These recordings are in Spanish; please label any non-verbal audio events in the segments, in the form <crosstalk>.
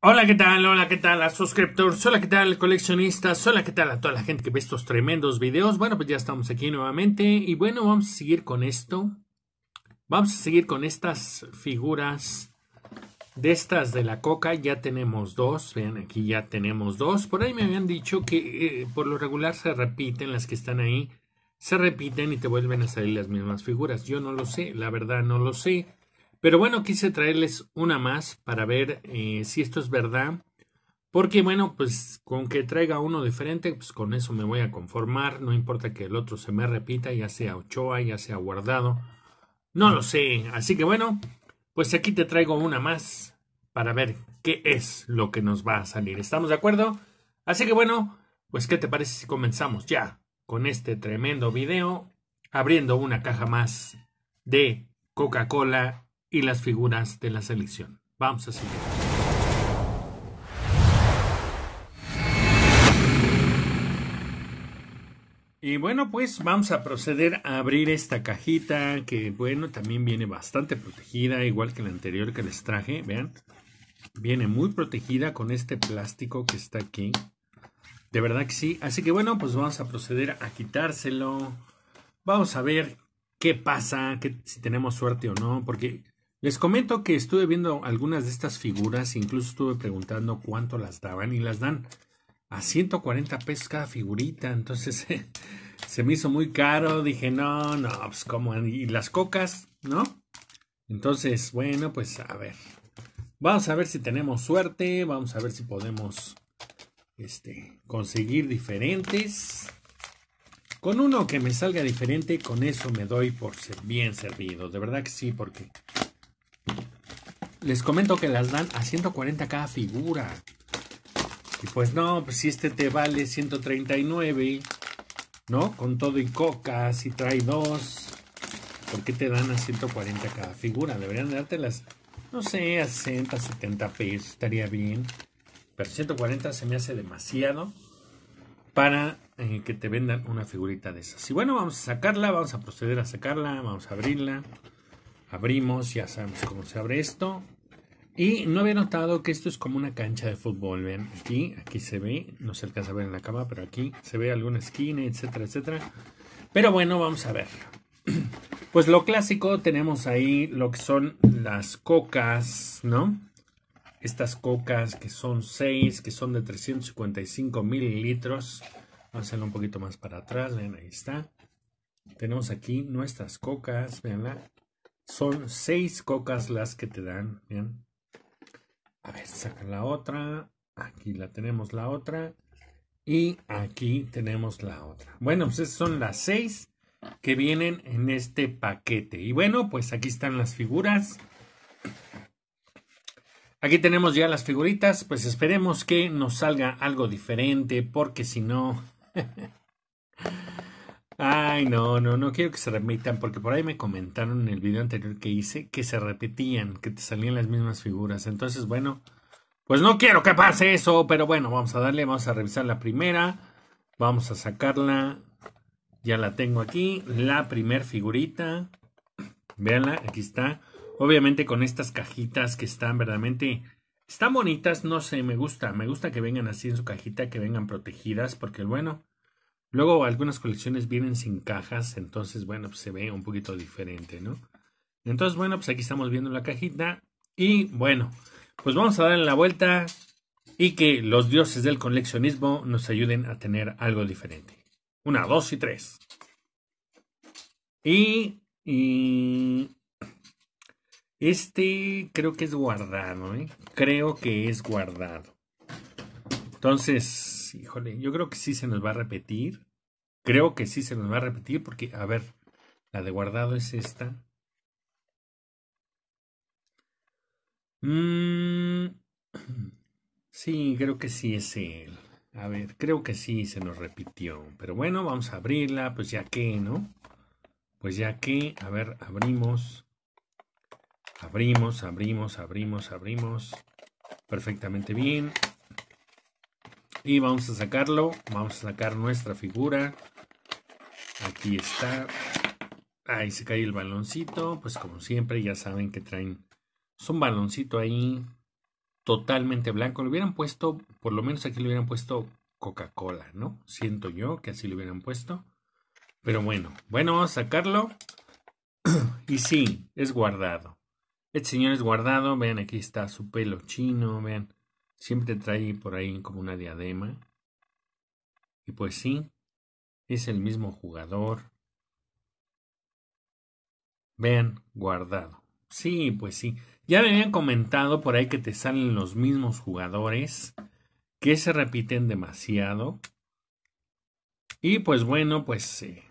Hola, ¿qué tal? Hola, ¿qué tal a suscriptores? Hola, ¿qué tal coleccionistas? Hola, ¿qué tal a toda la gente que ve estos tremendos videos? Bueno, pues ya estamos aquí nuevamente y bueno, vamos a seguir con esto. Vamos a seguir con estas figuras de estas de la coca. Ya tenemos dos, vean aquí ya tenemos dos. Por ahí me habían dicho que eh, por lo regular se repiten las que están ahí. Se repiten y te vuelven a salir las mismas figuras. Yo no lo sé, la verdad no lo sé. Pero bueno, quise traerles una más para ver eh, si esto es verdad. Porque bueno, pues con que traiga uno diferente, pues con eso me voy a conformar. No importa que el otro se me repita, ya sea Ochoa, ya sea guardado. No lo sé. Así que bueno, pues aquí te traigo una más para ver qué es lo que nos va a salir. ¿Estamos de acuerdo? Así que bueno, pues qué te parece si comenzamos ya con este tremendo video abriendo una caja más de Coca-Cola y las figuras de la selección. Vamos a seguir. Y bueno, pues vamos a proceder a abrir esta cajita que, bueno, también viene bastante protegida, igual que la anterior que les traje, vean. Viene muy protegida con este plástico que está aquí. De verdad que sí. Así que bueno, pues vamos a proceder a quitárselo. Vamos a ver qué pasa, que, si tenemos suerte o no, porque les comento que estuve viendo algunas de estas figuras, incluso estuve preguntando cuánto las daban y las dan a 140 pesos cada figurita, entonces <laughs> se me hizo muy caro, dije, no, no, pues como, y las cocas, ¿no? Entonces, bueno, pues a ver, vamos a ver si tenemos suerte, vamos a ver si podemos, este, conseguir diferentes. Con uno que me salga diferente, con eso me doy por ser bien servido, de verdad que sí, porque les comento que las dan a 140 cada figura. Y pues no, pues si este te vale 139, ¿no? Con todo y coca, si trae dos, ¿por qué te dan a 140 cada figura? Deberían dártelas, no sé, a 60, 70 pesos, estaría bien. Pero 140 se me hace demasiado para eh, que te vendan una figurita de esas. Y bueno, vamos a sacarla, vamos a proceder a sacarla, vamos a abrirla. Abrimos, ya sabemos cómo se abre esto. Y no había notado que esto es como una cancha de fútbol, ¿ven? aquí, aquí se ve, no se alcanza a ver en la cama, pero aquí se ve alguna esquina, etcétera, etcétera. Pero bueno, vamos a ver. <clears throat> Pues lo clásico, tenemos ahí lo que son las cocas, ¿no? Estas cocas que son 6, que son de 355 mililitros. Vamos a hacerlo un poquito más para atrás, vean, ahí está. Tenemos aquí nuestras cocas, veanla. Son seis cocas las que te dan. Bien. A ver, saca la otra. Aquí la tenemos la otra. Y aquí tenemos la otra. Bueno, pues son las seis que vienen en este paquete. Y bueno, pues aquí están las figuras. Aquí tenemos ya las figuritas. Pues esperemos que nos salga algo diferente. Porque si no, <laughs> Ay, no, no, no quiero que se repitan, porque por ahí me comentaron en el video anterior que hice que se repetían, que te salían las mismas figuras. Entonces, bueno, pues no quiero que pase eso, pero bueno, vamos a darle, vamos a revisar la primera. Vamos a sacarla. Ya la tengo aquí, la primer figurita. Veanla, aquí está. Obviamente con estas cajitas que están verdaderamente... Están bonitas, no sé, me gusta. Me gusta que vengan así en su cajita, que vengan protegidas, porque bueno... Luego algunas colecciones vienen sin cajas, entonces bueno, pues se ve un poquito diferente, ¿no? Entonces bueno, pues aquí estamos viendo la cajita y bueno, pues vamos a darle la vuelta y que los dioses del coleccionismo nos ayuden a tener algo diferente. Una, dos y tres. Y, y este creo que es guardado, ¿eh? Creo que es guardado. Entonces, híjole, yo creo que sí se nos va a repetir. Creo que sí se nos va a repetir porque, a ver, la de guardado es esta. Mm. <clears throat> sí, creo que sí es él. A ver, creo que sí se nos repitió. Pero bueno, vamos a abrirla, pues ya que, ¿no? Pues ya que, a ver, abrimos. Abrimos, abrimos, abrimos, abrimos. Perfectamente bien. Y vamos a sacarlo. Vamos a sacar nuestra figura. Aquí está. Ahí se cae el baloncito. Pues como siempre, ya saben que traen. Es pues, un baloncito ahí totalmente blanco. Lo hubieran puesto, por lo menos aquí lo hubieran puesto Coca-Cola, ¿no? Siento yo que así lo hubieran puesto. Pero bueno, bueno, vamos a sacarlo. <clears throat> y sí, es guardado. Este señor es guardado. Vean, aquí está su pelo chino. Vean, Siempre trae por ahí como una diadema. Y pues sí, es el mismo jugador. Vean, guardado. Sí, pues sí. Ya me habían comentado por ahí que te salen los mismos jugadores, que se repiten demasiado. Y pues bueno, pues sí eh,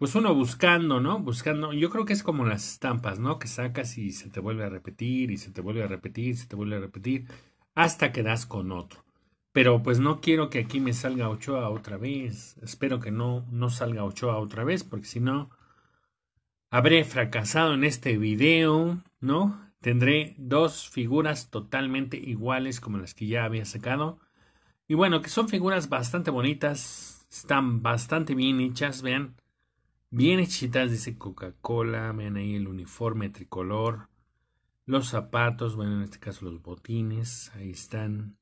pues uno buscando, ¿no? Buscando, yo creo que es como las estampas, ¿no? Que sacas y se te vuelve a repetir y se te vuelve a repetir, se te vuelve a repetir, hasta que das con otro. Pero pues no quiero que aquí me salga Ochoa otra vez. Espero que no, no salga Ochoa otra vez, porque si no, habré fracasado en este video, ¿no? Tendré dos figuras totalmente iguales como las que ya había sacado. Y bueno, que son figuras bastante bonitas, están bastante bien hechas, vean Bien hechitas, dice Coca-Cola. Vean ahí el uniforme tricolor. Los zapatos, bueno, en este caso los botines. Ahí están.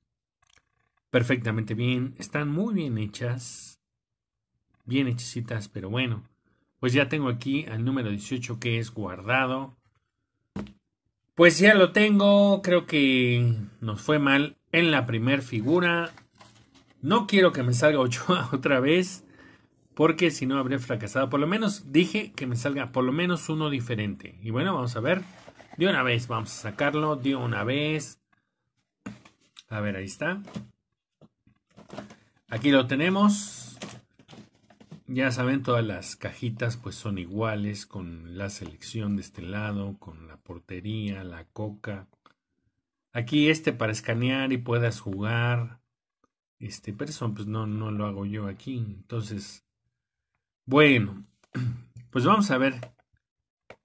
Perfectamente bien. Están muy bien hechas. Bien hechitas, pero bueno. Pues ya tengo aquí al número 18 que es guardado. Pues ya lo tengo. Creo que nos fue mal en la primer figura. No quiero que me salga <laughs> otra vez porque si no habré fracasado. Por lo menos dije que me salga por lo menos uno diferente. Y bueno, vamos a ver. De una vez, vamos a sacarlo. De una vez. A ver, ahí está. Aquí lo tenemos. Ya saben, todas las cajitas pues son iguales con la selección de este lado, con la portería, la coca. Aquí este para escanear y puedas jugar. Este, pero eso pues no, no lo hago yo aquí. Entonces, bueno, pues vamos a ver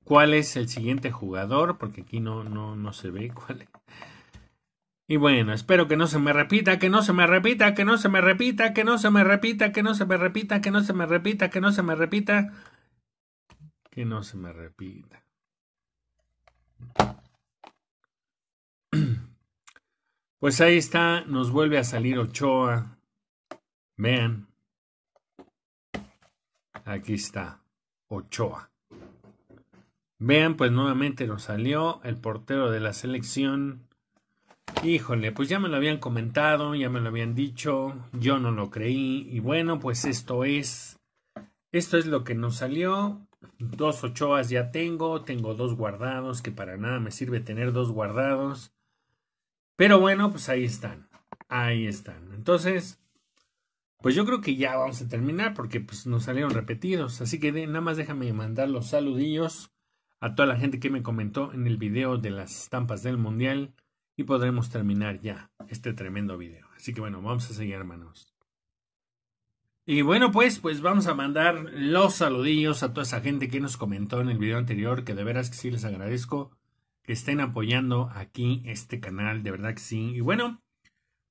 cuál es el siguiente jugador, porque aquí no, no, no se ve cuál Y bueno, espero que no se me repita, que no se me repita, que no se me repita, que no se me repita, que no se me repita, que no se me repita, que no se me repita, que no se me repita. Pues ahí está, nos vuelve a salir Ochoa. Vean, Aquí está, Ochoa. Vean, pues nuevamente nos salió el portero de la selección. Híjole, pues ya me lo habían comentado, ya me lo habían dicho, yo no lo creí. Y bueno, pues esto es. Esto es lo que nos salió. Dos ochoas ya tengo, tengo dos guardados, que para nada me sirve tener dos guardados. Pero bueno, pues ahí están. Ahí están. Entonces, pues yo creo que ya vamos a terminar porque pues, nos salieron repetidos. Así que nada más déjame mandar los saludillos a toda la gente que me comentó en el video de las estampas del mundial y podremos terminar ya este tremendo video. Así que bueno, vamos a seguir hermanos. Y bueno, pues, pues vamos a mandar los saludillos a toda esa gente que nos comentó en el video anterior, que de veras que sí les agradezco que estén apoyando aquí este canal, de verdad que sí. Y bueno,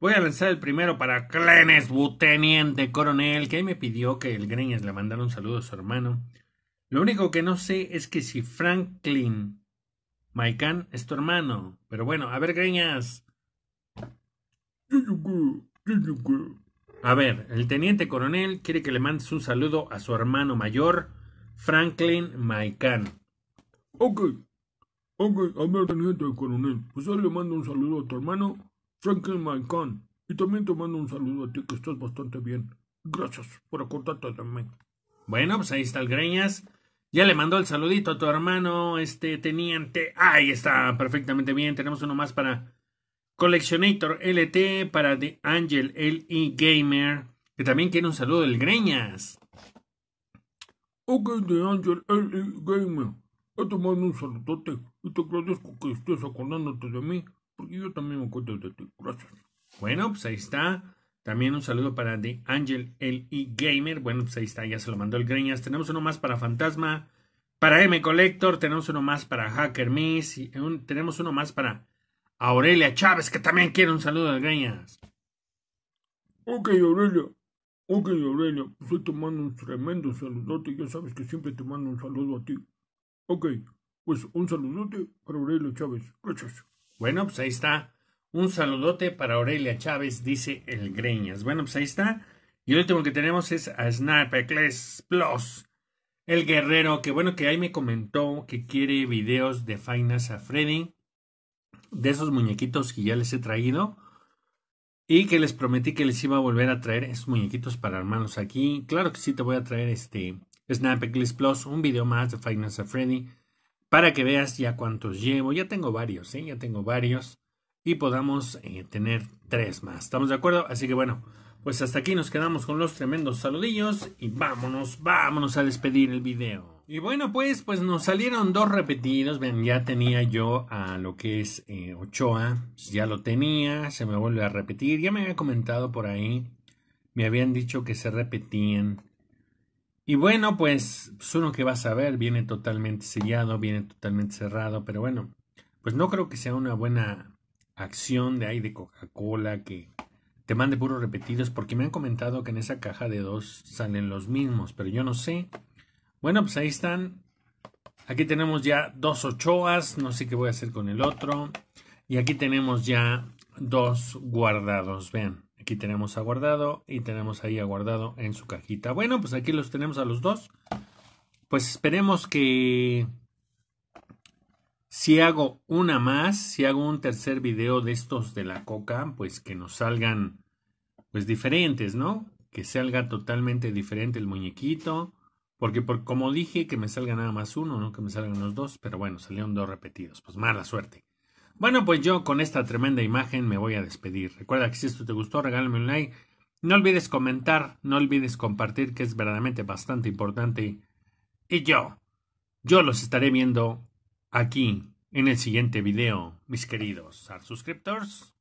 Voy a lanzar el primero para Clenes Teniente Coronel, que ahí me pidió que el Greñas le mandara un saludo a su hermano. Lo único que no sé es que si Franklin Maicán es tu hermano. Pero bueno, a ver, Greñas. A ver, el teniente coronel quiere que le mandes un saludo a su hermano mayor, Franklin Maicán. Ok, ok, a ver, teniente coronel, pues yo le mando un saludo a tu hermano Franklin Maicon y también te mando un saludo a ti que estás bastante bien. Gracias por acordarte de mí. Bueno, pues ahí está el Greñas. Ya le mandó el saludito a tu hermano, este teniente. Ahí está, perfectamente bien. Tenemos uno más para coleccionator LT, para The Angel LE Gamer, que también quiere un saludo del Greñas. Ok, The Angel LE Gamer, te mando un saludote y te agradezco que estés acordándote de mí y yo también me acuerdo de ti. Gracias. Bueno, pues ahí está. También un saludo para The Angel el E. Gamer. Bueno, pues ahí está, ya se lo mandó el Greñas. Tenemos uno más para Fantasma, para M Collector, tenemos uno más para Hacker Miss, y tenemos uno más para Aurelia Chávez, que también quiere un saludo al Greñas. Ok, Aurelia. Ok, Aurelia, pues hoy te mando un tremendo saludote. Ya sabes que siempre te mando un saludo a ti. Ok, pues un saludote para aurelia Chávez. Gracias. Bueno, pues ahí está. Un saludote para Aurelia Chávez, dice el Greñas. Bueno, pues ahí está. Y el último que tenemos es a Snapecles Plus. El guerrero, que bueno que ahí me comentó que quiere videos de Fainas a Freddy, de esos muñequitos que ya les he traído, y que les prometí que les iba a volver a traer esos muñequitos para armarlos aquí. Claro que sí te voy a traer este Snapecles Plus, un video más de Fainas a Freddy para que veas ya cuántos llevo. Ya tengo varios, ¿eh? ya tengo varios. Y podamos eh, tener tres más. ¿Estamos de acuerdo? Así que bueno, pues hasta aquí nos quedamos con los tremendos saludillos. Y vámonos, vámonos a despedir el video. Y bueno, pues, pues nos salieron dos repetidos. Ven, ya tenía yo a lo que es eh, Ochoa. Pues ya lo tenía, se me vuelve a repetir. Ya me había comentado por ahí. Me habían dicho que se repetían y bueno, pues, pues uno que vas a ver, viene totalmente sellado, viene totalmente cerrado, pero bueno, pues no creo que sea una buena acción de ahí de Coca-Cola que te mande puros repetidos, porque me han comentado que en esa caja de dos salen los mismos, pero yo no sé. Bueno, pues ahí están. Aquí tenemos ya dos ochoas, no sé qué voy a hacer con el otro. Y aquí tenemos ya dos guardados, vean. Aquí tenemos aguardado y tenemos ahí aguardado en su cajita. Bueno, pues aquí los tenemos a los dos. Pues esperemos que si hago una más, si hago un tercer video de estos de la coca, pues que nos salgan pues diferentes, ¿no? Que salga totalmente diferente el muñequito. Porque por, como dije, que me salga nada más uno, no que me salgan los dos. Pero bueno, salieron dos repetidos. Pues mala suerte. Bueno, pues yo con esta tremenda imagen me voy a despedir. Recuerda que si esto te gustó, regálame un like. No olvides comentar, no olvides compartir, que es verdaderamente bastante importante. Y yo, yo los estaré viendo aquí en el siguiente video, mis queridos suscriptores.